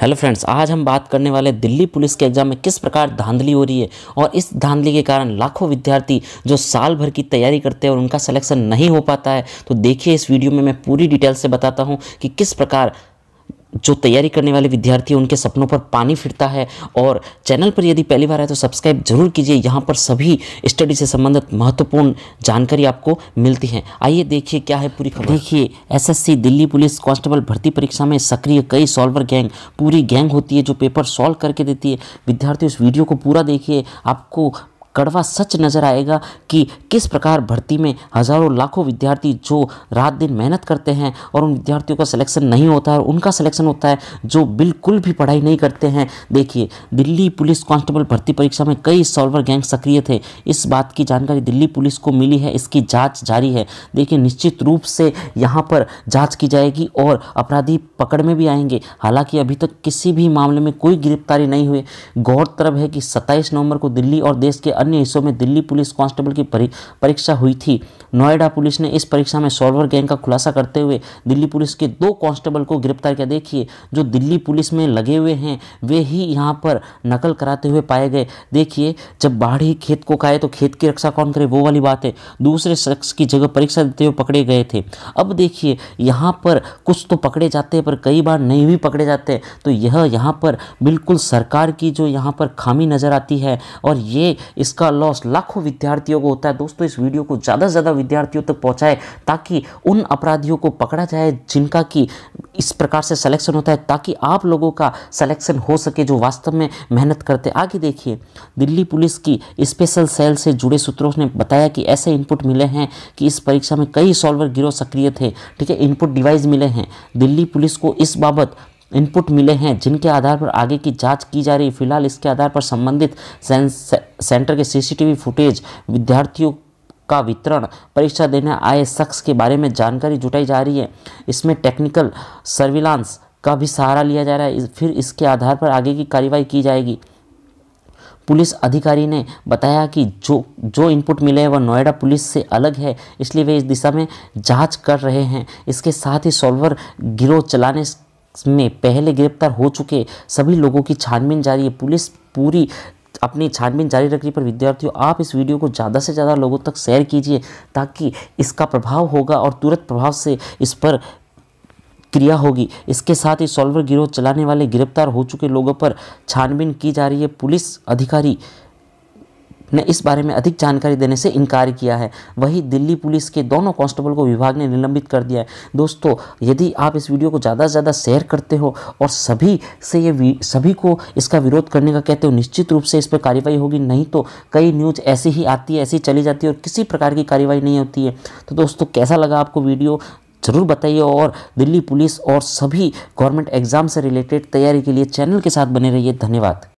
hello friends आज हम बात करने वाले दिल्ली पुलिस के एग्जाम में किस प्रकार धांधली हो रही है और इस धांधली के कारण लाखों विद्यार्थी जो साल भर की तैयारी करते हैं और उनका सिलेक्शन नहीं हो पाता है तो देखिए इस वीडियो में मैं पूरी डिटेल से बताता हूँ कि किस प्रकार जो तैयारी करने वाले विद्यार्थी उनके सपनों पर पानी फिरता है और चैनल पर यदि पहली बार है तो सब्सक्राइब जरूर कीजिए यहाँ पर सभी स्टडी से संबंधित महत्वपूर्ण जानकारी आपको मिलती है आइए देखिए क्या है पूरी खबर देखिए एसएससी दिल्ली पुलिस कांस्टेबल भर्ती परीक्षा में सक्रिय कई सॉल्वर गैंग पूरी गैंग होती है जो पेपर सॉल्व करके देती है विद्यार्थी उस वीडियो को पूरा देखिए आपको कड़वा सच नजर आएगा कि किस प्रकार भर्ती में हज़ारों लाखों विद्यार्थी जो रात दिन मेहनत करते हैं और उन विद्यार्थियों का सिलेक्शन नहीं होता है और उनका सिलेक्शन होता है जो बिल्कुल भी पढ़ाई नहीं करते हैं देखिए दिल्ली पुलिस कांस्टेबल भर्ती परीक्षा में कई सॉल्वर गैंग सक्रिय थे इस बात की जानकारी दिल्ली पुलिस को मिली है इसकी जाँच जारी है देखिए निश्चित रूप से यहाँ पर जाँच की जाएगी और अपराधी पकड़ में भी आएंगे हालांकि अभी तक किसी भी मामले में कोई गिरफ्तारी नहीं हुई गौरतलब है कि 27 नवंबर को दिल्ली और देश के अन्य हिस्सों में दिल्ली पुलिस कांस्टेबल की परीक्षा हुई थी नोएडा पुलिस ने इस परीक्षा में सॉल्वर गैंग का खुलासा करते हुए दिल्ली पुलिस के दो कांस्टेबल को गिरफ्तार किया देखिए जो दिल्ली पुलिस में लगे हुए हैं वे ही यहाँ पर नकल कराते हुए पाए गए देखिए जब बाढ़ ही खेत को खाए तो खेत की रक्षा कौन करे वो वाली बात है दूसरे शख्स की जगह परीक्षा देते हुए पकड़े गए थे अब देखिए यहाँ पर कुछ तो पकड़े जाते हैं पर कई बार नहीं भी पकड़े जाते हैं तो यह यहाँ पर बिल्कुल सरकार की जो यहाँ पर खामी नज़र आती है और ये इस इसका लॉस लाखों विद्यार्थियों को होता है दोस्तों इस वीडियो को ज़्यादा से ज़्यादा विद्यार्थियों तक तो पहुँचाए ताकि उन अपराधियों को पकड़ा जाए जिनका कि इस प्रकार से सलेक्शन होता है ताकि आप लोगों का सलेक्शन हो सके जो वास्तव में मेहनत करते आगे देखिए दिल्ली पुलिस की स्पेशल सेल से जुड़े सूत्रों ने बताया कि ऐसे इनपुट मिले हैं कि इस परीक्षा में कई सॉल्वर गिरोह सक्रिय थे ठीक है इनपुट डिवाइस मिले हैं दिल्ली पुलिस को इस बाबत इनपुट मिले हैं जिनके आधार पर आगे की जांच की जा रही है फिलहाल इसके आधार पर संबंधित सेंटर के सीसीटीवी फुटेज विद्यार्थियों का वितरण परीक्षा देने आए शख्स के बारे में जानकारी जुटाई जा रही है इसमें टेक्निकल सर्विलांस का भी सहारा लिया जा रहा है फिर इसके आधार पर आगे की कार्रवाई की जाएगी पुलिस अधिकारी ने बताया कि जो जो इनपुट मिले हैं वह नोएडा पुलिस से अलग है इसलिए वे इस दिशा में जांच कर रहे हैं इसके साथ ही सॉल्वर गिरोह चलाने में पहले गिरफ्तार हो चुके सभी लोगों की छानबीन जारी है पुलिस पूरी अपनी छानबीन जारी रख रही पर विद्यार्थियों आप इस वीडियो को ज़्यादा से ज़्यादा लोगों तक शेयर कीजिए ताकि इसका प्रभाव होगा और तुरंत प्रभाव से इस पर क्रिया होगी इसके साथ ही सॉल्वर गिरोह चलाने वाले गिरफ्तार हो चुके लोगों पर छानबीन की जा रही है पुलिस अधिकारी ने इस बारे में अधिक जानकारी देने से इनकार किया है वही दिल्ली पुलिस के दोनों कांस्टेबल को विभाग ने निलंबित कर दिया है दोस्तों यदि आप इस वीडियो को ज़्यादा से ज़्यादा शेयर करते हो और सभी से ये सभी को इसका विरोध करने का कहते हो निश्चित रूप से इस पर कार्रवाई होगी नहीं तो कई न्यूज़ ऐसी ही आती है ऐसी चली जाती है और किसी प्रकार की कार्रवाई नहीं होती है तो दोस्तों कैसा लगा आपको वीडियो ज़रूर बताइए और दिल्ली पुलिस और सभी गवर्नमेंट एग्ज़ाम से रिलेटेड तैयारी के लिए चैनल के साथ बने रहिए धन्यवाद